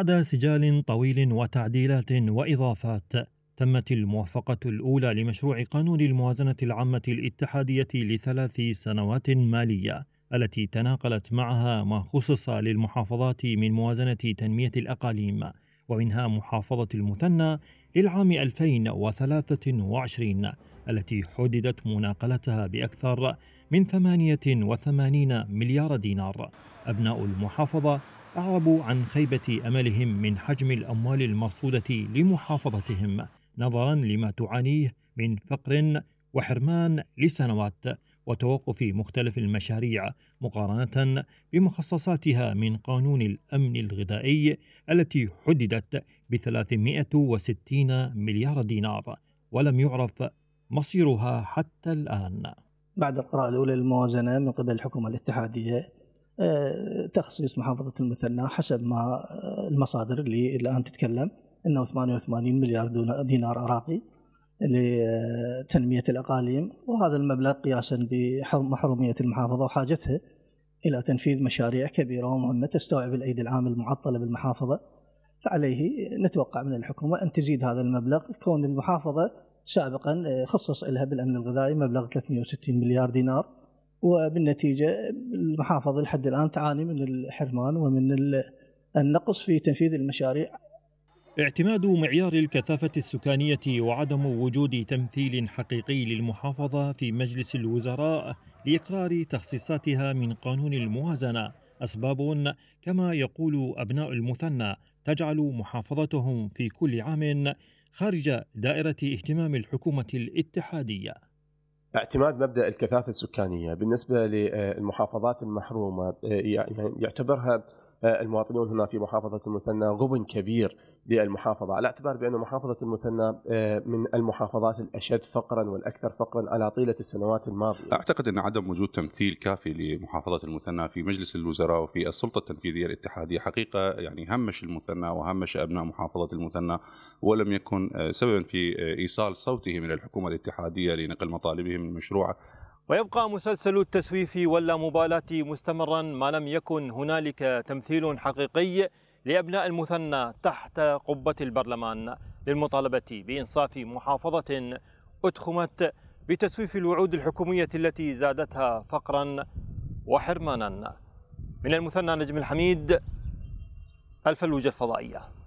بعد سجال طويل وتعديلات واضافات تمت الموافقة الأولى لمشروع قانون الموازنة العامة الاتحادية لثلاث سنوات مالية التي تناقلت معها ما خصص للمحافظات من موازنة تنمية الأقاليم ومنها محافظة المثنى للعام 2023 التي حددت مناقلتها بأكثر من 88 مليار دينار أبناء المحافظة أعربوا عن خيبة أملهم من حجم الأموال المرصودة لمحافظتهم نظرا لما تعانيه من فقر وحرمان لسنوات وتوقف مختلف المشاريع مقارنة بمخصصاتها من قانون الأمن الغذائي التي حددت ب 360 مليار دينار ولم يعرف مصيرها حتى الآن بعد القراءة الأولى للموازنة من قبل الحكومة الاتحادية آه، تخصيص محافظة المثنى حسب ما آه، المصادر اللي الآن تتكلم أنه 88 مليار دينار عراقي لتنمية الأقاليم وهذا المبلغ قياسا بمحرومية المحافظة وحاجتها إلى تنفيذ مشاريع كبيرة ومهمة تستوعب الأيدي العام المعطلة بالمحافظة فعليه نتوقع من الحكومة أن تزيد هذا المبلغ كون المحافظة سابقا آه، خصص لها بالأمن الغذائي مبلغ 360 مليار دينار وبالنتيجه المحافظه لحد الان تعاني من الحرمان ومن النقص في تنفيذ المشاريع اعتماد معيار الكثافة السكانية وعدم وجود تمثيل حقيقي للمحافظة في مجلس الوزراء لإقرار تخصيصاتها من قانون الموازنة أسباب كما يقول أبناء المثنى تجعل محافظتهم في كل عام خارج دائرة اهتمام الحكومة الاتحادية اعتماد مبدا الكثافه السكانيه بالنسبه للمحافظات المحرومه يعني يعتبرها آه، المواطنون هنا في محافظة المثنى غبن كبير للمحافظة على اعتبار بأن محافظة المثنى آه، من المحافظات الأشد فقرا والأكثر فقرا على طيلة السنوات الماضية أعتقد أن عدم وجود تمثيل كافي لمحافظة المثنى في مجلس الوزراء وفي السلطة التنفيذية الاتحادية حقيقة يعني همش المثنى وهمش أبناء محافظة المثنى ولم يكن آه، سببا في إيصال صوتهم إلى الحكومة الاتحادية لنقل مطالبهم المشروع ويبقى مسلسل التسويف واللامبالاة مستمرا ما لم يكن هنالك تمثيل حقيقي لأبناء المثنى تحت قبة البرلمان للمطالبة بإنصاف محافظة أدخمت بتسويف الوعود الحكومية التي زادتها فقرا وحرمانا من المثنى نجم الحميد الفلوجة الفضائية